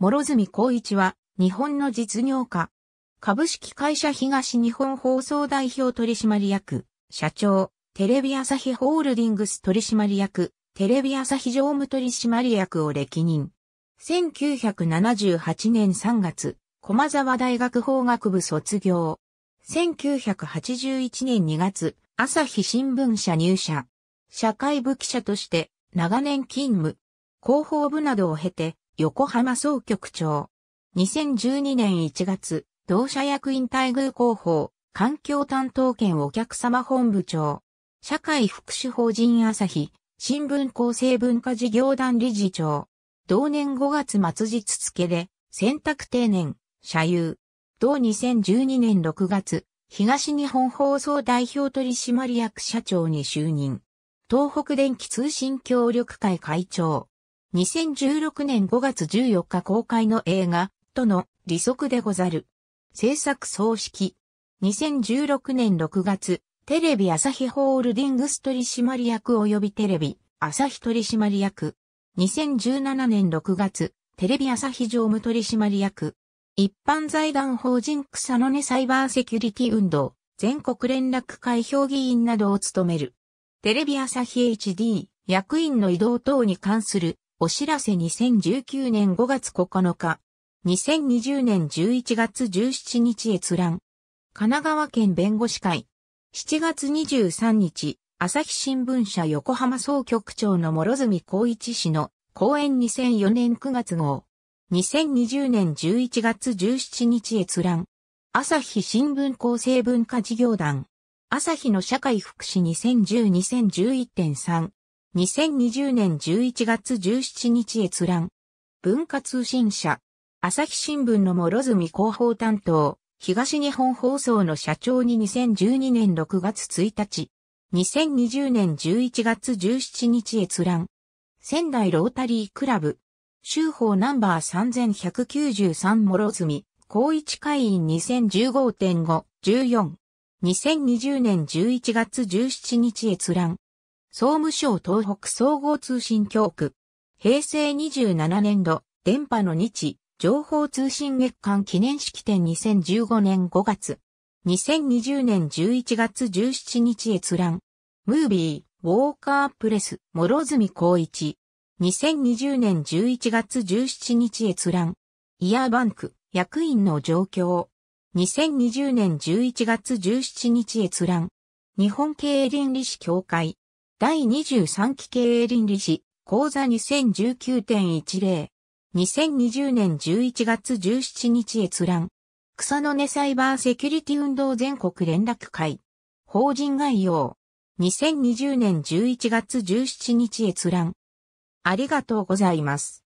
諸住光一は、日本の実業家。株式会社東日本放送代表取締役、社長、テレビ朝日ホールディングス取締役、テレビ朝日常務取締役を歴任。1978年3月、駒沢大学法学部卒業。1981年2月、朝日新聞社入社。社会部記者として長年勤務。広報部などを経て、横浜総局長。2012年1月、同社役員待遇広報、環境担当兼お客様本部長。社会福祉法人朝日、新聞構成文化事業団理事長。同年5月末日付で、選択定年、社友。同2012年6月、東日本放送代表取締役社長に就任。東北電気通信協力会会長。2016年5月14日公開の映画、との利息でござる。制作総指揮。2016年6月、テレビ朝日ホールディングス取締役及びテレビ、朝日取締役。2017年6月、テレビ朝日常務取締役。一般財団法人草の根サイバーセキュリティ運動、全国連絡会評議員などを務める。テレビ朝日 HD、役員の移動等に関するお知らせ2019年5月9日、2020年11月17日閲覧。神奈川県弁護士会。7月23日、朝日新聞社横浜総局長の諸住光一氏の講演2004年9月号。2020年11月17日閲覧。朝日新聞厚生文化事業団。朝日の社会福祉2010-2011.3。2020年11月17日閲覧。文化通信社。朝日新聞の諸住広報担当。東日本放送の社長に2012年6月1日。2020年11月17日閲覧。仙台ロータリークラブ。州法ナンバー3193諸住。高一会員2015.5、14。2020年11月17日閲覧。総務省東北総合通信教区。平成27年度、電波の日、情報通信月間記念式典2015年5月。2020年11月17日閲覧。ムービー、ウォーカープレス、諸住光一。2020年11月17日閲覧。イヤーバンク、役員の状況。2020年11月17日閲覧。日本経営倫理士協会。第23期経営倫理士、講座2019.10。2020年11月17日閲覧。草の根サイバーセキュリティ運動全国連絡会。法人概要。2020年11月17日閲覧。ありがとうございます。